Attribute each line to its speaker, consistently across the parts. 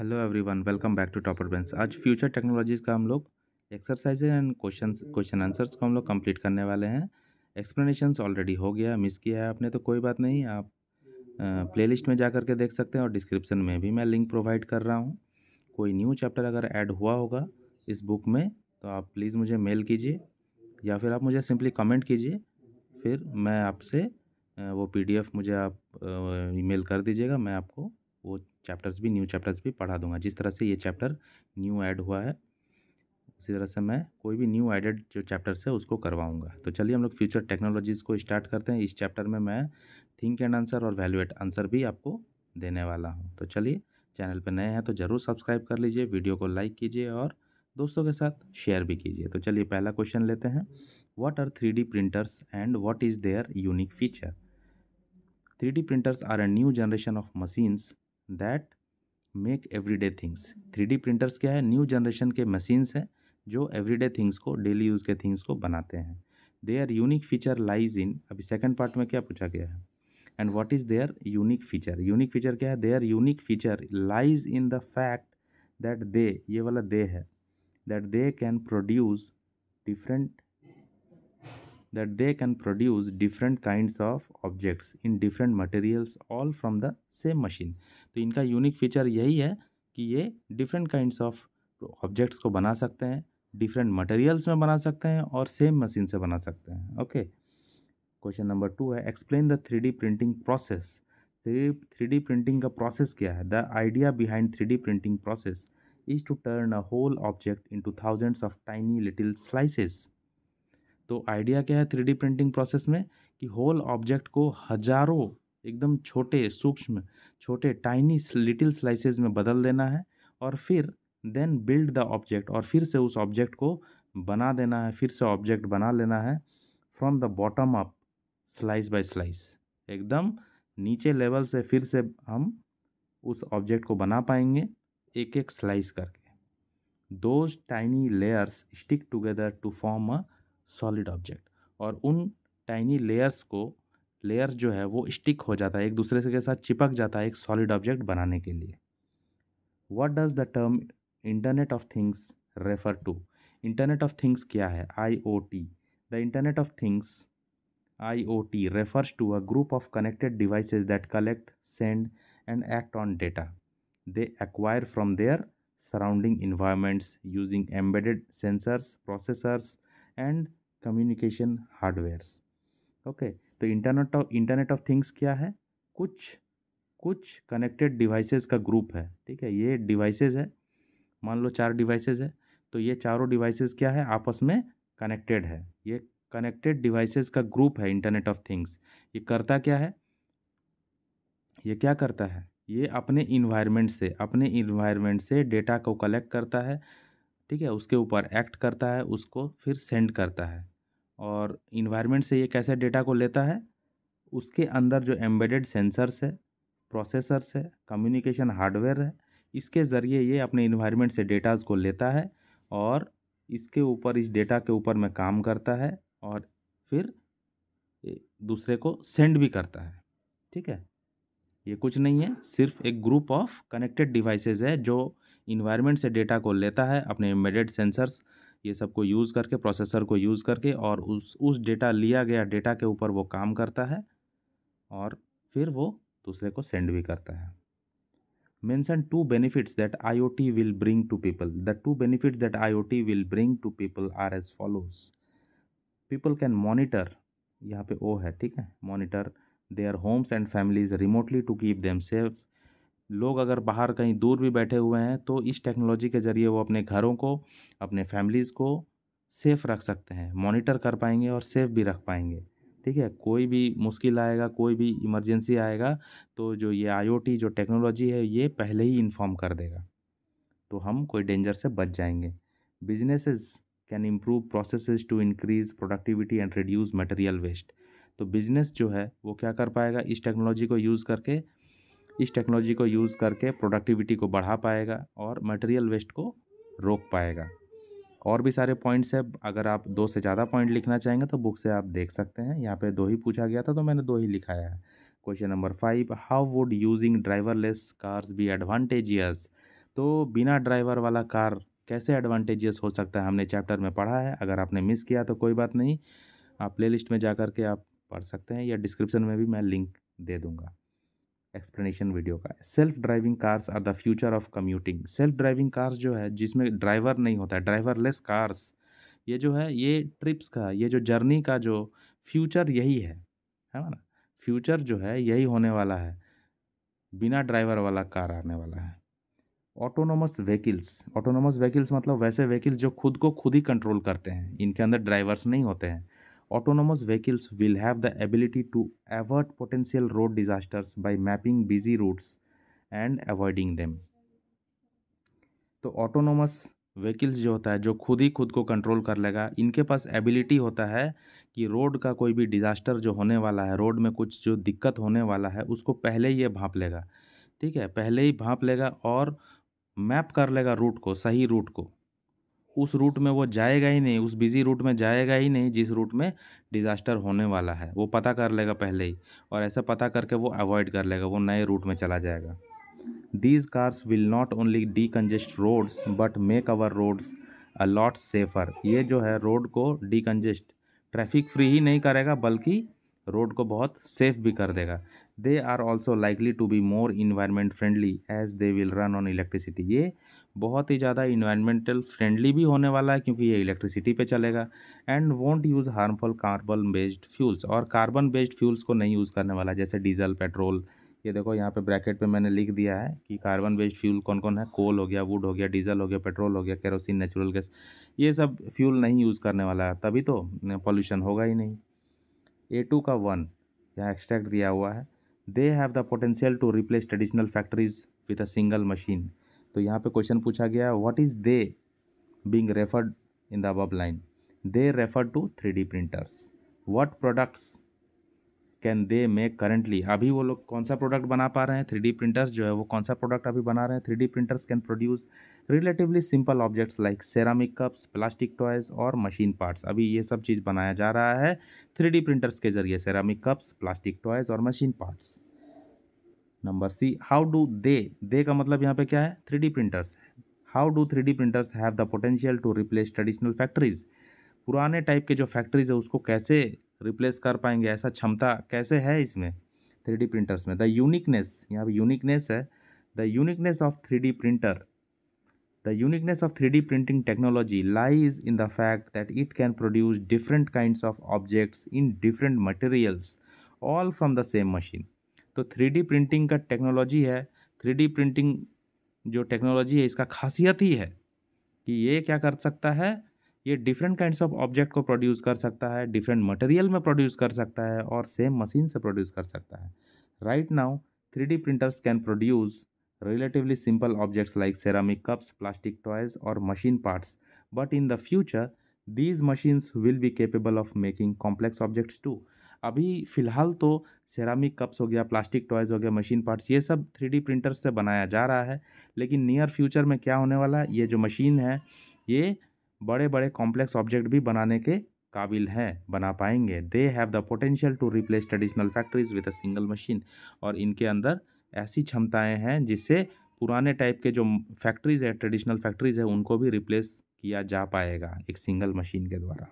Speaker 1: Hello everyone welcome back to topper bench आज future technologies का हम लोग exercise and question question answers को हम लोग कंप्लीट करने वाले हैं एक्सप्लेनेशंस ऑलरेडी हो गया मिस किया है आपने तो कोई बात नहीं आप प्लेलिस्ट में जा कर के देख सकते हैं और डिस्क्रिप्शन में भी मैं लिंक प्रोवाइड कर रहा हूँ कोई न्यू चैप्टर अगर ऐड हुआ होगा इस बुक में तो आप प्लीज़ मुझे मेल कीजिए या फिर आप मुझे सिंपली कमेंट कीजिए फिर मैं आपसे वो पी मुझे आप ई कर दीजिएगा मैं आपको वो चैप्टर्स भी न्यू चैप्टर्स भी पढ़ा दूंगा जिस तरह से ये चैप्टर न्यू ऐड हुआ है उसी तरह से मैं कोई भी न्यू एडेड जो चैप्टर्स है उसको करवाऊंगा तो चलिए हम लोग फ्यूचर टेक्नोलॉजीज़ को स्टार्ट करते हैं इस चैप्टर में मैं थिंक एंड आंसर और वैल्यूएट आंसर भी आपको देने वाला हूँ तो चलिए चैनल पर नए हैं तो ज़रूर सब्सक्राइब कर लीजिए वीडियो को लाइक कीजिए और दोस्तों के साथ शेयर भी कीजिए तो चलिए पहला क्वेश्चन लेते हैं what are three D printers and what is their unique feature three D printers are a new generation of machines that make everyday things three printers क्या है न्यू जनरेशन के मशीन्स हैं जो एवरीडे थिंग्स को daily use के things को बनाते हैं they are unique feature lies in अभी सेकेंड पार्ट में क्या पूछा गया है and what is their unique feature unique feature क्या है their unique feature lies in the fact that they ये वाला दे है that they can produce different that they can produce different kinds of objects in different materials all from the same machine तो इनका unique feature यही है कि ये different kinds of objects को बना सकते हैं डिफरेंट मटेरियल्स में बना सकते हैं और सेम मशीन से बना सकते हैं ओके क्वेश्चन नंबर टू है explain the three D printing process three three D printing का प्रोसेस क्या है the idea behind three D printing process is to turn a whole object into thousands of tiny little slices तो idea क्या है three printing process में कि whole object को हजारों एकदम छोटे सूक्ष्म छोटे टाइनी लिटिल स्लाइसेस में बदल देना है और फिर देन बिल्ड द ऑब्जेक्ट और फिर से उस ऑब्जेक्ट को बना देना है फिर से ऑब्जेक्ट बना लेना है from the bottom up slice by slice एकदम नीचे लेवल से फिर से हम उस ऑब्जेक्ट को बना पाएंगे एक एक स्लाइस करके those tiny layers stick together to form a solid object और उन टाइनी लेयर्स को लेयर जो है वो स्टिक हो जाता है एक दूसरे से के साथ चिपक जाता है एक सॉलिड ऑब्जेक्ट बनाने के लिए what does the term internet of things refer to internet of things क्या है I O T the internet of things I O T refers to a group of connected devices that collect send and act on data they acquire from their surrounding environments using embedded sensors processors and communication hardwares okay तो internet of internet of things क्या है कुछ कुछ connected devices का group है ठीक है ये डिवाइसेस है मान लो चार डिवाइसेस है तो ये चारों डिवाइसेस क्या है आपस में कनेक्टेड है ये कनेक्टेड डिवाइसेस का ग्रुप है इंटरनेट ऑफ थिंग्स ये करता क्या है ये क्या करता है ये अपने इन्वायरमेंट से अपने इन्वायरमेंट से डेटा को कलेक्ट करता है ठीक है उसके ऊपर एक्ट करता है उसको फिर सेंड करता है और इन्वायरमेंट से ये कैसे डेटा को लेता है उसके अंदर जो एम्बेडेड सेंसर्स है प्रोसेसर्स है कम्युनिकेशन हार्डवेयर है इसके ज़रिए ये अपने इन्वायरमेंट से डेटाज़ को लेता है और इसके ऊपर इस डेटा के ऊपर में काम करता है और फिर दूसरे को सेंड भी करता है ठीक है ये कुछ नहीं है सिर्फ एक ग्रुप ऑफ कनेक्टेड डिवाइसेस है जो इन्वायरमेंट से डेटा को लेता है अपने एम्बेडेड सेंसर्स ये सबको यूज़ करके प्रोसेसर को यूज़ करके और उस उस डेटा लिया गया डेटा के ऊपर वो काम करता है और फिर वो दूसरे को सेंड भी करता है mention two benefits that I O T will bring to people the two benefits that I O T will bring to people are as follows people can monitor यहाँ पे ओ है ठीक है monitor their homes and families remotely to keep them safe लोग अगर बाहर कहीं दूर भी बैठे हुए हैं तो इस टेक्नोलॉजी के ज़रिए वो अपने घरों को अपने फैमिलीज़ को सेफ़ रख सकते हैं मॉनिटर कर पाएंगे और सेफ़ भी रख पाएंगे ठीक है कोई भी मुश्किल आएगा कोई भी इमरजेंसी आएगा तो जो ये आईओटी जो टेक्नोलॉजी है ये पहले ही इन्फॉर्म कर देगा तो हम कोई डेंजर से बच जाएंगे businesses can improve processes to increase productivity and reduce material waste तो बिज़नेस जो है वो क्या कर पाएगा इस टेक्नोलॉजी को यूज़ करके इस टेक्नोलॉजी को यूज़ करके प्रोडक्टिविटी को बढ़ा पाएगा और मटेरियल वेस्ट को रोक पाएगा और भी सारे पॉइंट्स हैं अगर आप दो से ज़्यादा पॉइंट लिखना चाहेंगे तो बुक से आप देख सकते हैं यहाँ पे दो ही पूछा गया था तो मैंने दो ही लिखाया है question number five how would using driverless cars be advantageous तो बिना ड्राइवर वाला कार कैसे एडवांटेजियस हो सकता है हमने चैप्टर में पढ़ा है अगर आपने मिस किया तो कोई बात नहीं आप प्ले लिस्ट में जा कर के आप पढ़ सकते हैं या डिस्क्रिप्शन में भी मैं लिंक दे दूँगा एक्सप्लेनेशन वीडियो का self driving cars are the future of commuting self driving cars जो है जिसमें ड्राइवर नहीं होता है ड्राइवरलेस कार्स ये जो है ये ट्रिप्स का ये जो जर्नी का जो फ्यूचर यही है है ना फ्यूचर जो है यही होने वाला है बिना ड्राइवर वाला कार आने वाला है ऑटोनोमस व्हीकल्स ऑटोनोमस व्हीकल्स मतलब वैसे व्हीकल्स जो खुद को खुद ही कंट्रोल करते हैं इनके अंदर ड्राइवर्स नहीं होते हैं autonomous vehicles will have the ability to avert potential road disasters by mapping busy routes and avoiding them तो ऑटोनोमस व्हीकल्स जो होता है जो खुद ही खुद को कंट्रोल कर लेगा इनके पास एबिलिटी होता है कि रोड का कोई भी डिज़ास्टर जो होने वाला है रोड में कुछ जो दिक्कत होने वाला है उसको पहले ही ये भाँप लेगा ठीक है पहले ही भाँप लेगा और मैप कर लेगा रूट को सही रूट को उस रूट में वो जाएगा ही नहीं उस बिज़ी रूट में जाएगा ही नहीं जिस रूट में डिज़ास्टर होने वाला है वो पता कर लेगा पहले ही और ऐसा पता करके वो अवॉइड कर लेगा वो नए रूट में चला जाएगा these cars will not only decongest roads but make our roads a lot safer ये जो है रोड को डी कंजेस्ट ट्रैफिक फ्री ही नहीं करेगा बल्कि रोड को बहुत सेफ भी कर देगा they are also likely to be more environment friendly as they will run on electricity ये बहुत ही ज़्यादा इन्वायरमेंटल फ्रेंडली भी होने वाला है क्योंकि ये इलेक्ट्रिसिटी पे चलेगा and won't use harmful carbon based fuels और कार्बन बेस्ड फ्यूल्स को नहीं यूज़ करने वाला जैसे डीजल पेट्रोल ये देखो यहाँ पे ब्रैकेट पे मैंने लिख दिया है कि कार्बन बेस्ड फ्यूल कौन कौन है कोल हो गया वुड हो गया डीजल हो गया पेट्रोल हो गया केरोसिन नेचुरल गैस ये सब फ्यूल नहीं यूज़ करने वाला है तभी तो पॉल्यूशन होगा ही नहीं ए टू का वन यहाँ एक्सट्रैक्ट दिया हुआ है they have the potential to replace traditional factories with a single machine तो यहाँ पे क्वेश्चन पूछा गया what is they being referred in the above line they refer to three D printers what products can they make currently अभी वो लोग कौन सा प्रोडक्ट बना पा रहे हैं थ्री डी प्रिंटर्स जो है वो कौन सा प्रोडक्ट अभी बना रहे हैं three D printers can produce relatively simple objects like ceramic cups plastic toys और मशीन पार्ट्स अभी ये सब चीज़ बनाया जा रहा है थ्री डी प्रिंटर्स के जरिए सेरामिक कप्स प्लास्टिक टॉयज और machine parts number C how do they they का मतलब यहाँ पे क्या है three D printers how do three D printers have the potential to replace traditional factories पुराने टाइप के जो फैक्ट्रीज है उसको कैसे रिप्लेस कर पाएंगे ऐसा क्षमता कैसे है इसमें थ्री डी प्रिंटर्स में द यूनिकनेस यहाँ पे यूनिकनेस है the uniqueness of three D printer the uniqueness of three D printing technology lies in the fact that it can produce different kind of objects in different materials all from the same machine तो three printing का technology है three printing जो technology है इसका खासियत ही है कि ये क्या कर सकता है ये डिफरेंट काइंड्स ऑफ ऑब्जेक्ट को प्रोड्यूस कर सकता है डिफरेंट मटेरियल में प्रोड्यूस कर सकता है और सेम मशीन से प्रोड्यूस कर सकता है right now three printers can produce relatively simple objects like ceramic cups plastic toys और machine parts but in the future these machines will be capable of making complex objects to अभी फ़िलहाल तो ceramic cups हो गया plastic toys हो गया machine parts ये सब थ्री प्रिंटर्स से बनाया जा रहा है लेकिन नियर फ्यूचर में क्या होने वाला है ये जो मशीन है ये बड़े बड़े कॉम्प्लेक्स ऑब्जेक्ट भी बनाने के काबिल हैं बना पाएंगे they have the potential to replace traditional factories with a single machine और इनके अंदर ऐसी क्षमताएं हैं जिससे पुराने टाइप के जो फैक्ट्रीज़ है ट्रेडिशनल फैक्ट्रीज़ है उनको भी रिप्लेस किया जा पाएगा एक सिंगल मशीन के द्वारा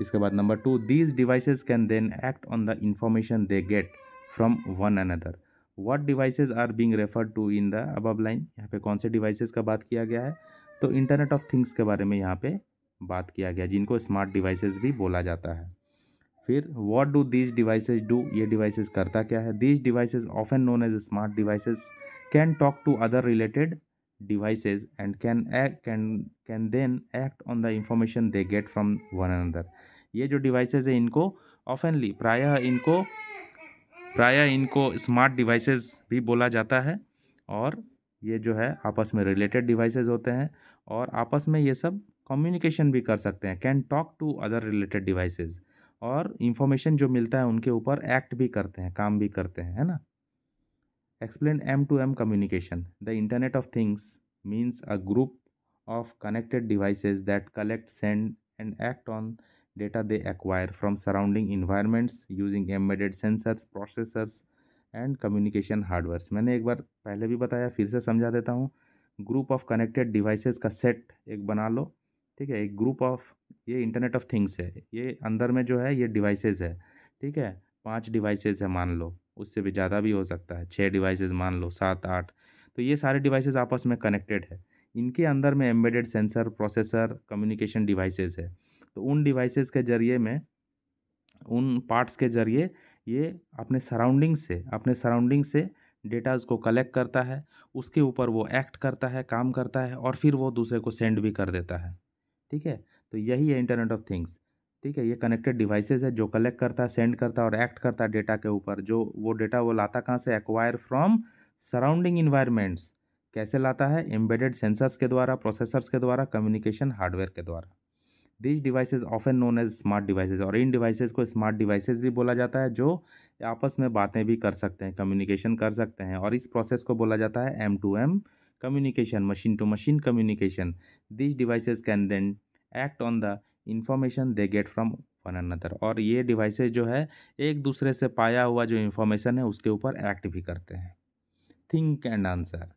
Speaker 1: इसके बाद number two these devices can then act on the information they get from one another what devices are being refer to in the अब लाइन यहाँ पे कौन से डिवाइसेज का बात किया गया है तो इंटरनेट ऑफ थिंग्स के बारे में यहाँ पे बात किया गया जिनको स्मार्ट डिवाइसेज भी बोला जाता है फिर what do these devices do ये डिवाइसेज करता क्या है these devices are known as smart devices can talk to other related devices and can act can can then act on the information they get from one another ये जो devices है इनको oftenly प्रायः इनको प्रायः इनको smart डिवाइसेस भी बोला जाता है और ये जो है आपस में रिलेटेड डिवाइसेस होते हैं और आपस में ये सब कम्युनिकेशन भी कर सकते हैं can talk to other related devices और इन्फॉर्मेशन जो मिलता है उनके ऊपर एक्ट भी करते हैं काम भी करते हैं है ना explain M to M communication the internet of things means a group of connected devices that collect send and act on data they acquire from surrounding environments using embedded sensors processors and communication hardwares मैंने एक बार पहले भी बताया फिर से समझा देता हूँ ग्रुप ऑफ कनेक्टेड डिवाइसेज का सेट एक बना लो ठीक है एक ग्रुप ऑफ ये इंटरनेट ऑफ थिंग्स है ये अंदर में जो है ये डिवाइसेज है ठीक है पाँच डिवाइसेज है मान लो उससे भी ज़्यादा भी हो सकता है छः डिवाइसेस मान लो सात आठ तो ये सारे डिवाइसेस आपस में कनेक्टेड है इनके अंदर में embedded sensor processor communication devices है तो उन डिवाइसेस के ज़रिए में उन पार्ट्स के ज़रिए ये अपने सराउंडिंग से अपने सराउंडिंग से डेटाज़ को कलेक्ट करता है उसके ऊपर वो एक्ट करता है काम करता है और फिर वो दूसरे को सेंड भी कर देता है ठीक है तो यही है इंटरनेट ऑफ थिंग्स ठीक है ये कनेक्टेड डिवाइसेज है जो कलेक्ट करता है सेंड करता है और एक्ट करता है डेटा के ऊपर जो वो डेटा वो लाता कहाँ से एक्वायर फ्रॉम सराउंडिंग इन्वायरमेंट्स कैसे लाता है एम्बेडेड सेंसर्स के द्वारा प्रोसेसर्स के द्वारा कम्युनिकेशन हार्डवेयर के द्वारा this devices are known as smart devices और इन डिवाइसेज को स्मार्ट डिवाइसेज भी बोला जाता है जो आपस में बातें भी कर सकते हैं कम्युनिकेशन कर सकते हैं और इस प्रोसेस को बोला जाता है M to M communication machine to machine communication this devices can then act on the information they get from one another और ये डिवाइसेज जो है एक दूसरे से पाया हुआ जो इन्फॉर्मेशन है उसके ऊपर एक्ट भी करते हैं think and answer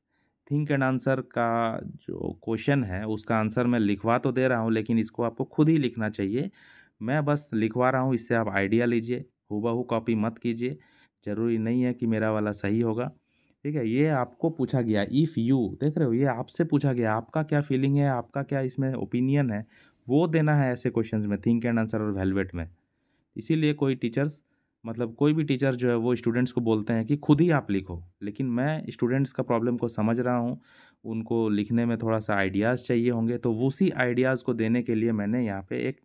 Speaker 1: think and answer का जो क्वेश्चन है उसका आंसर मैं लिखवा तो दे रहा हूँ लेकिन इसको आपको खुद ही लिखना चाहिए मैं बस लिखवा रहा हूँ इससे आप आइडिया लीजिए हुबहू कॉपी मत कीजिए ज़रूरी नहीं है कि मेरा वाला सही होगा ठीक है ये आपको पूछा गया इफ़ यू देख रहे हो ये आपसे पूछा गया आपका क्या फीलिंग है आपका क्या इसमें ओपिनियन है वो देना है ऐसे क्वेश्चन में थिंक एंड आंसर और वेलवेट में इसीलिए कोई टीचर्स मतलब कोई भी टीचर जो है वो स्टूडेंट्स को बोलते हैं कि खुद ही आप लिखो लेकिन मैं स्टूडेंट्स का प्रॉब्लम को समझ रहा हूँ उनको लिखने में थोड़ा सा आइडियाज़ चाहिए होंगे तो उसी आइडियाज़ को देने के लिए मैंने यहाँ पे एक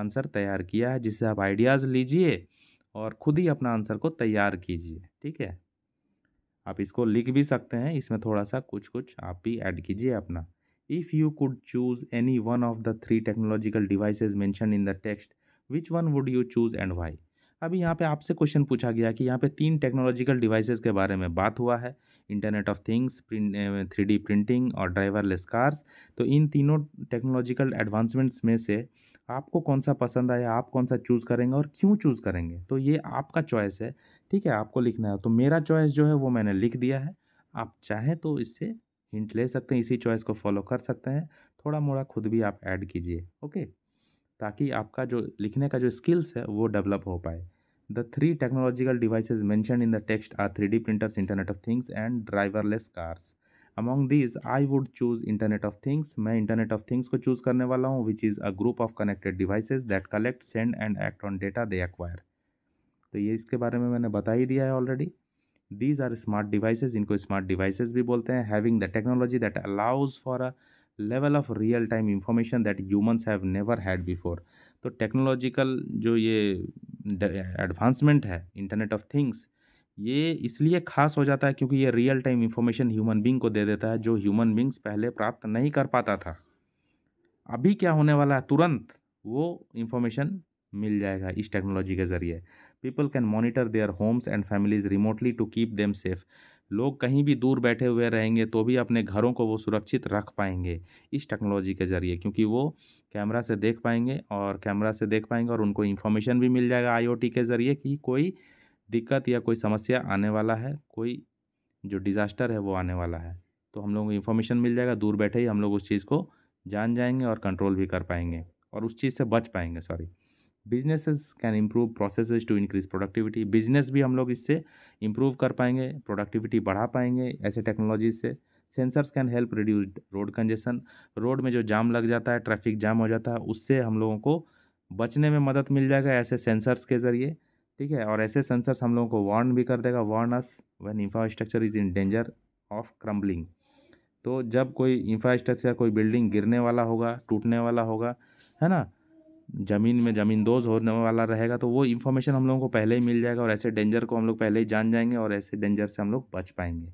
Speaker 1: आंसर तैयार किया है जिससे आप आइडियाज़ लीजिए और खुद ही अपना आंसर को तैयार कीजिए ठीक है आप इसको लिख भी सकते हैं इसमें थोड़ा सा कुछ कुछ आप भी ऐड कीजिए अपना If you could choose any one of the three technological devices mentioned in the text, which one would you choose and why? अभी यहाँ पे आपसे क्वेश्चन पूछा गया कि यहाँ पे तीन टेक्नोलॉजिकल डिवाइसेस के बारे में बात हुआ है internet of things three D printing और ड्राइवरलेस कार्स तो इन तीनों टेक्नोलॉजिकल एडवांसमेंट्स में से आपको कौन सा पसंद आया आप कौन सा चूज़ करेंगे और क्यों चूज़ करेंगे तो ये आपका चॉइस है ठीक है आपको लिखना है तो मेरा चॉइस जो है वो मैंने लिख दिया है आप चाहें तो इससे हिंट ले सकते हैं इसी चॉइस को फॉलो कर सकते हैं थोड़ा मोड़ा खुद भी आप ऐड कीजिए ओके ताकि आपका जो लिखने का जो स्किल्स है वो डेवलप हो पाए the three technological devices mention in the text are three D printers internet of things and driverless cars among these I would choose internet of things मैं इंटरनेट ऑफ थिंग्स को choose करने वाला हूँ which is a group of connected devices that collect send and act on data they acquire तो ये इसके बारे में मैंने बता ही दिया है already these are smart devices इनको स्मार्ट डिवाइसेज भी बोलते हैं having the technology that allows for a level of real time information that humans have never had before तो टेक्नोलॉजिकल जो ये एडवांसमेंट है इंटरनेट ऑफ थिंग्स ये इसलिए खास हो जाता है क्योंकि ये real time information human being को दे देता है जो ह्यूमन बींग्स पहले प्राप्त नहीं कर पाता था अभी क्या होने वाला है तुरंत वो इन्फॉर्मेशन मिल जाएगा इस टेक्नोलॉजी के ज़रिए people can monitor their homes and families remotely to keep them safe लोग कहीं भी दूर बैठे हुए रहेंगे तो भी अपने घरों को वो सुरक्षित रख पाएंगे इस टेक्नोलॉजी के ज़रिए क्योंकि वो कैमरा से देख पाएंगे और कैमरा से देख पाएंगे और उनको इन्फॉर्मेशन भी मिल जाएगा आईओटी के ज़रिए कि कोई दिक्कत या कोई समस्या आने वाला है कोई जो डिज़ास्टर है वो आने वाला है तो हम लोगों को इन्फॉर्मेशन मिल जाएगा दूर बैठे ही हम लोग उस चीज़ को जान जाएंगे और कंट्रोल भी कर पाएंगे और उस चीज़ से बच पाएंगे sorry businesses can improve processes to increase productivity business भी हम लोग इससे इम्प्रूव कर पाएंगे प्रोडक्टिविटी बढ़ा पाएंगे ऐसे टेक्नोलॉजी से sensors can help reduce road congestion road में जो जाम लग जाता है ट्रैफिक जाम हो जाता है उससे हम लोगों को बचने में मदद मिल जाएगा ऐसे सेंसर्स के ज़रिए ठीक है और ऐसे सेंसर्स हम लोगों को वार्न भी कर देगा warn us when infrastructure is in danger of crumbling तो जब कोई इंफ्रास्ट्रक्चर कोई बिल्डिंग गिरने वाला होगा टूटने वाला होगा है ना ज़मीन में ज़मींदोज होने वाला रहेगा तो वो इन्फॉर्मेशन हम लोगों को पहले ही मिल जाएगा और ऐसे डेंजर को हम लोग पहले ही जान जाएंगे और ऐसे डेंजर से हम लोग बच पाएंगे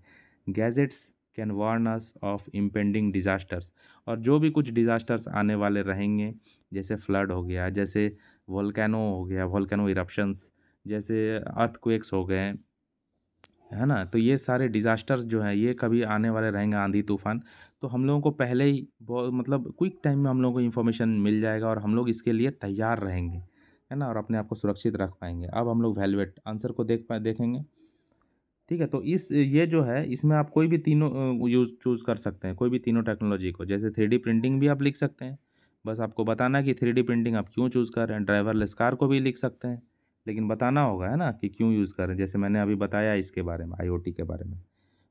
Speaker 1: gadgets can warners of impending disasters और जो भी कुछ डिज़ास्टर्स आने वाले रहेंगे जैसे फ्लड हो गया जैसे वोल्केनो हो गया वोल्केनो इरप्शंस जैसे अर्थक्वेक्स हो गए है ना तो ये सारे डिज़ास्टर्स जो हैं ये कभी आने वाले रहेंगे आंधी तूफान तो हम लोगों को पहले ही मतलब क्विक टाइम में हम लोगों को इन्फॉर्मेशन मिल जाएगा और हम लोग इसके लिए तैयार रहेंगे है ना और अपने आप को सुरक्षित रख पाएंगे अब हम लोग वैल्यूएट आंसर को देख पाए देखेंगे ठीक है तो इस ये जो है इसमें आप कोई भी तीनों यूज चूज़ कर सकते हैं कोई भी तीनों टेक्नोलॉजी को जैसे थ्री प्रिंटिंग भी आप लिख सकते हैं बस आपको बताना कि थ्री प्रिंटिंग आप क्यों चूज़ कर रहे हैं ड्राइवरलेस कार को भी लिख सकते हैं लेकिन बताना होगा है ना कि क्यों यूज़ करें जैसे मैंने अभी बताया इसके बारे में आईओटी के बारे में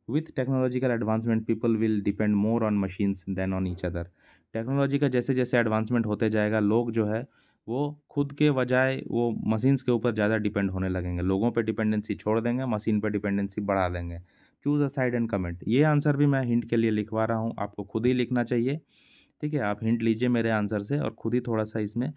Speaker 1: with technological advancement people will depend more on machines than on each other technology का जैसे जैसे एडवांसमेंट होते जाएगा लोग जो है वो खुद के बजाय वो मशीन्स के ऊपर ज़्यादा डिपेंड होने लगेंगे लोगों पर डिपेंडेंसी छोड़ देंगे मशीन पर डिपेंडेंसी बढ़ा देंगे choose a side and comment ये आंसर भी मैं हिंट के लिए लिखवा रहा हूँ आपको खुद ही लिखना चाहिए ठीक है आप हिंट लीजिए मेरे आंसर से और खुद ही थोड़ा सा इसमें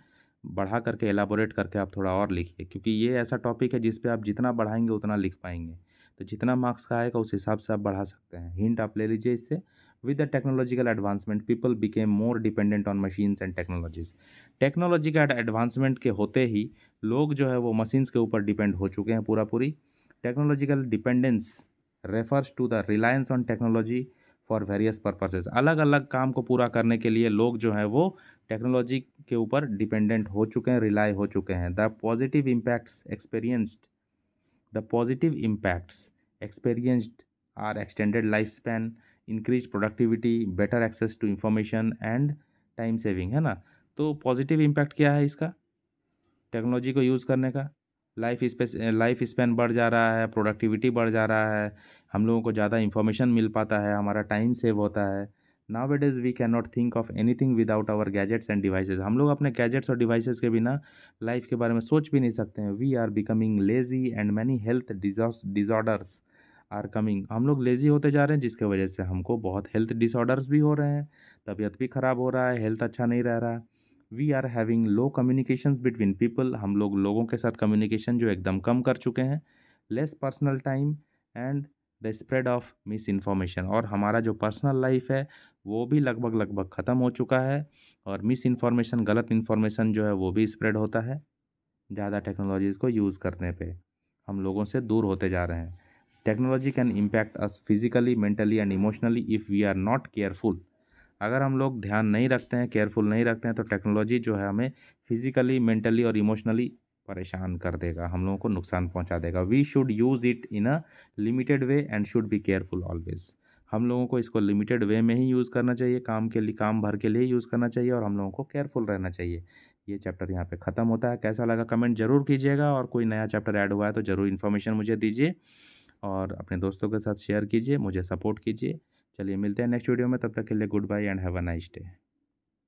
Speaker 1: बढ़ा करके एलाबोरेट करके आप थोड़ा और लिखिए क्योंकि ये ऐसा टॉपिक है जिस पर आप जितना बढ़ाएंगे उतना लिख पाएंगे तो जितना मार्क्स का आएगा उस हिसाब से आप बढ़ा सकते हैं हिंट आप ले लीजिए इससे with the technological advancement people became more dependent on machines and technologies technology का एडवांसमेंट के होते ही लोग जो है वो मशीन्स के ऊपर डिपेंड हो चुके हैं पूरा पूरी technological dependence refers to the reliance on technology for various purposes अलग अलग काम को पूरा करने के लिए लोग जो हैं वो टेक्नोलॉजी के ऊपर डिपेंडेंट हो चुके हैं रिलाई हो चुके हैं the positive impacts experienced The positive impacts experienced are extended lifespan, increased productivity, better access to information and time saving है ना तो पॉजिटिव इम्पैक्ट क्या है इसका टेक्नोलॉजी को यूज़ करने का लाइफ स्पे लाइफ स्पेन बढ़ जा रहा है प्रोडक्टिविटी बढ़ जा रहा है हम लोगों को ज़्यादा इन्फॉर्मेशन मिल पाता है हमारा टाइम सेव होता है now can not think of anything without our gadgets and devices हम लोग अपने गैजेट्स और डिवाइसेज के बिना लाइफ के बारे में सोच भी नहीं सकते हैं we are becoming lazy and many health disorders are coming हम लोग लेज़ी होते जा रहे हैं जिसके वजह से हमको बहुत हेल्थ डिसऑर्डर्स भी हो रहे हैं तबीयत भी ख़राब हो रहा है हेल्थ अच्छा नहीं रह रहा है we are having low communication between people हम लोग लोगों के साथ कम्युनिकेशन जो एकदम कम कर चुके हैं less personal time and the spread of misinformation और हमारा जो पर्सनल लाइफ है वो भी लगभग लगभग ख़त्म हो चुका है और मिस इन्फॉर्मेशन गलत इन्फॉर्मेशन जो है वो भी स्प्रेड होता है ज़्यादा टेक्नोलॉजीज़ को यूज़ करने पे हम लोगों से दूर होते जा रहे हैं technology can impact us physically mentally and emotionally if we are not careful अगर हम लोग ध्यान नहीं रखते हैं केयरफुल नहीं रखते हैं तो टेक्नोलॉजी जो है हमें फिज़िकली मेंटली और इमोशनली परेशान कर देगा हम लोगों को नुकसान पहुंचा देगा we should use it in a limited way and should be careful always हम लोगों को इसको लिमिटेड वे में ही यूज़ करना चाहिए काम के लिए काम भर के लिए यूज़ करना चाहिए और हम लोगों को केयरफुल रहना चाहिए ये चैप्टर यहाँ पे ख़त्म होता है कैसा लगा कमेंट ज़रूर कीजिएगा और कोई नया चैप्टर ऐड हुआ है तो ज़रूर इन्फॉर्मेशन मुझे दीजिए और अपने दोस्तों के साथ शेयर कीजिए मुझे सपोर्ट कीजिए चलिए मिलते हैं नेक्स्ट वीडियो में तब तक के लिए goodbye and have a nice day